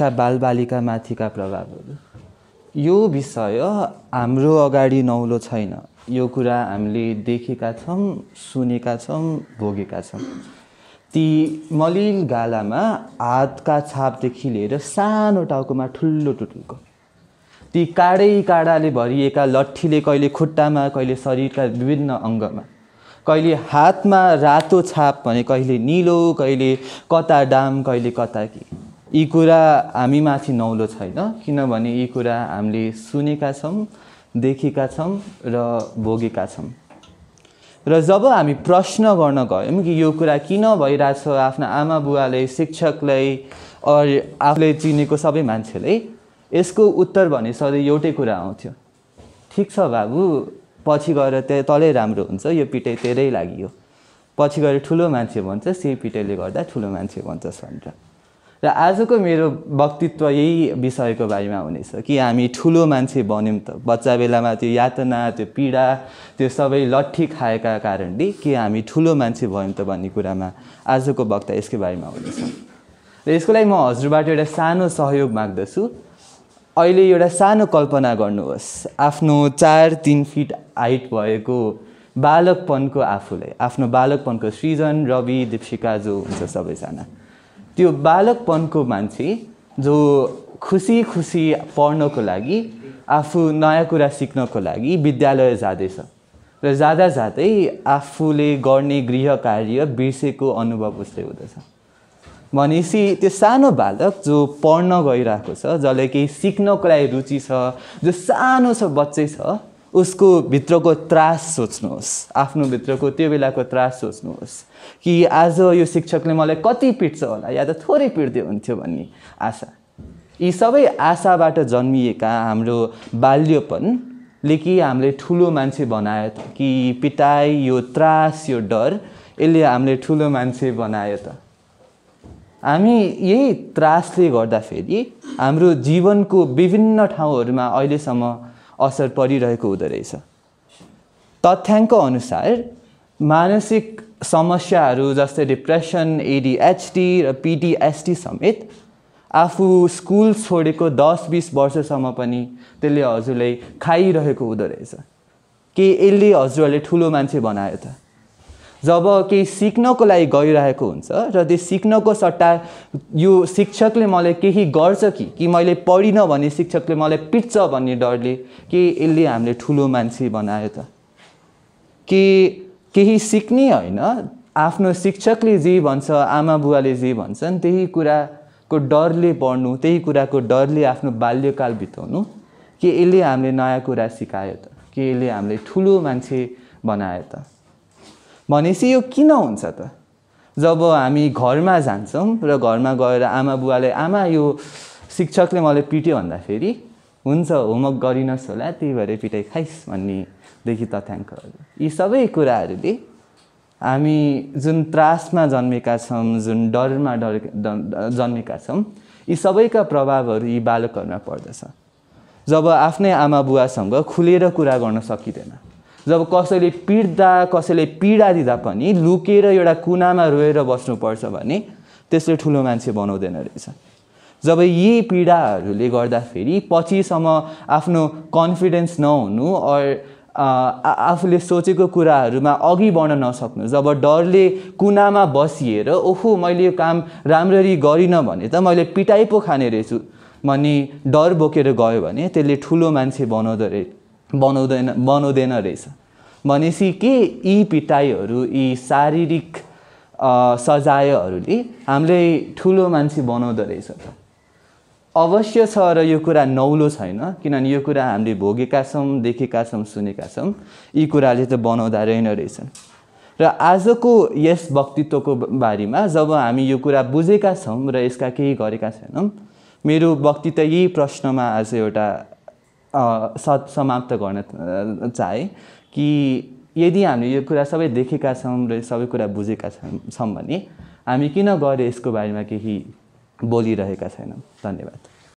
त्यसका बालबालिकामाथिका प्रभावहरू यो विषय हाम्रो अगाडि नौलो छैन यो कुरा हामीले देखेका छौँ सुनेका छौँ भोगेका छौँ ती मलिल गालामा हातका छापदेखि लिएर सानो टाउकोमा ठुल्लो टुटुल्को ती काँडै काँडाले भरिएका लट्ठीले कहिले खुट्टामा कहिले शरीरका विभिन्न अङ्गमा कहिले हातमा रातो छाप भने कहिले निलो कहिले कता डाम कहिले कता के यी कुरा हामी माथि नौलो छैन किनभने यी कुरा हामीले सुनेका छौँ देखेका छौँ र भोगेका छौँ र जब हामी प्रश्न गर्न गयौँ कि यो कुरा किन भइरहेछ आफ्नो आमा बुवालाई शिक्षकलाई अरू आफूले चिनेको सबै मान्छेलाई यसको उत्तर भने सधैँ एउटै कुरा आउँथ्यो ठिक छ बाबु पछि गएर त्यही तलै राम्रो हुन्छ यो पिटाइ तेरै लागि हो पछि गएर ठुलो मान्छे भन्छ यही पिटाइले गर्दा ठुलो मान्छे भन्छ भनेर र आजको मेरो वक्तित्व यही विषयको बारेमा हुनेछ कि हामी ठुलो मान्छे बन्यौँ त बच्चा बेलामा त्यो यातना त्यो पीडा त्यो सबै लट्ठी खाएका कारणले के हामी ठुलो मान्छे भयौँ त भन्ने कुरामा आजको वक्ता यसको बारेमा हुनेछ र यसको लागि म हजुरबाट एउटा सानो सहयोग माग्दछु अहिले एउटा सानो कल्पना गर्नुहोस् आफ्नो चार तिन फिट हाइट भएको बालकपनको आफूलाई आफ्नो बालकपनको सृजन रवि दीपशिका जो हुन्छ सबैजना त्यो बालकपनको मान्छे जो खुसी खुसी पढ्नको लागि आफू नयाँ कुरा सिक्नको लागि विद्यालय जाँदैछ र जाँदा जाँदै आफूले गर्ने गृह कार्य बिर्सेको अनुभव उसले हुँदछ भनेपछि त्यो सानो बालक जो पढ्न गइरहेको छ जसलाई केही सिक्नको लागि रुचि छ जो सानो छ बच्चै छ उसको भित्रको त्रास सोच्नुहोस् आफ्नो भित्रको त्यो बेलाको त्रास सोच्नुहोस् कि आज यो शिक्षकले मलाई कति पिट्छ होला या त थोरै पिट्दै हुन्थ्यो भन्ने आशा यी सबै आशाबाट जन्मिएका हाम्रो बाल्यपनले कि हामीले ठुलो मान्छे बनायो त कि पिटाइ यो त्रास यो डर यसले हामीले ठुलो मान्छे बनायो त हामी यही त्रासले गर्दाखेरि हाम्रो जीवनको विभिन्न ठाउँहरूमा अहिलेसम्म असर परिरहेको हुँदो रहेछ तथ्याङ्क अनुसार मानसिक समस्याहरू जस्तै डिप्रेसन एडिएचडी र पिडिएसटी समेत आफू स्कुल छोडेको दस बिस वर्षसम्म पनि त्यसले हजुरलाई खाइरहेको हुँदो रहेछ के यसले हजुरहरूले ठुलो मान्छे बनायो त जब केही सिक्नको लागि गइरहेको हुन्छ र त्यो सिक्नको सट्टा यो शिक्षकले मलाई केही गर्छ कि कि मैले पढिनँ भने शिक्षकले मलाई पिट्छ भन्ने डरले के यसले हामीले ठुलो मान्छे बनायो त के केही सिक्ने होइन आफ्नो शिक्षकले जे भन्छ आमा बुवाले जे भन्छन् त्यही कुराको डरले पढ्नु त्यही कुराको डरले आफ्नो बाल्यकाल बिताउनु के यसले हामीले नयाँ कुरा सिकायो त के यसले हामीले ठुलो मान्छे बनायो त भनेपछि यो किन हुन्छ त जब हामी घरमा जान्छौँ र घरमा गएर आमा बुवाले आमा यो शिक्षकले मलाई पिट्यो भन्दाखेरि हुन्छ होमवर्क गरिनस् होला त्यही भएर पिटाइ खाइस् भन्नेदेखि तथ्याङ्कहरू यी सबै कुराहरूले हामी जुन त्रासमा जन्मेका छौँ जुन डरमा डर जन्मेका छौँ यी सबैका प्रभावहरू यी बालकहरूमा पर्दछ जब आफ्नै आमा बुवासँग खुलेर कुरा गर्न सकिँदैन जब कसैले पिट्दा कसैले पीडा दिँदा पनि लुकेर एउटा कुनामा रोएर बस्नुपर्छ भने त्यसले ठुलो मान्छे बनाउँदैन रहेछ जब यी पीडाहरूले गर्दाखेरि पछिसम्म आफ्नो कन्फिडेन्स नहुनु अर आफूले सोचेको कुराहरूमा अघि बढ्न नसक्नु जब डरले कुनामा बसिएर ओहो मैले यो काम राम्ररी गरिनँ भने त मैले पिटाइ पो खाने रहेछु भन्ने डर बोकेर गयो भने त्यसले ठुलो मान्छे बनाउँदो रहे बनाउँदैन बनाउँदैन रहेछ भनेपछि के यी पिटाइहरू यी शारीरिक सजायहरूले हामीलाई ठुलो मान्छे बनाउँदो रहेछ त अवश्य छ र यो कुरा नौलो छैन किनभने यो कुरा हामीले भोगेका छौँ देखेका छौँ सुनेका छौँ यी कुराले त बनाउँदा रहेन रहेछन् र आजको यस वक्तित्वको बारेमा जब हामी यो कुरा बुझेका छौँ र यसका केही गरेका छैनौँ मेरो वक्तित्व यही प्रश्नमा आज एउटा समाप्त गर्न चाहे कि यदि हामी यो कुरा सबै देखेका छौँ र सबै कुरा बुझेका छौँ छौँ भने हामी किन गरे यसको बारेमा केही बोलिरहेका छैनौँ धन्यवाद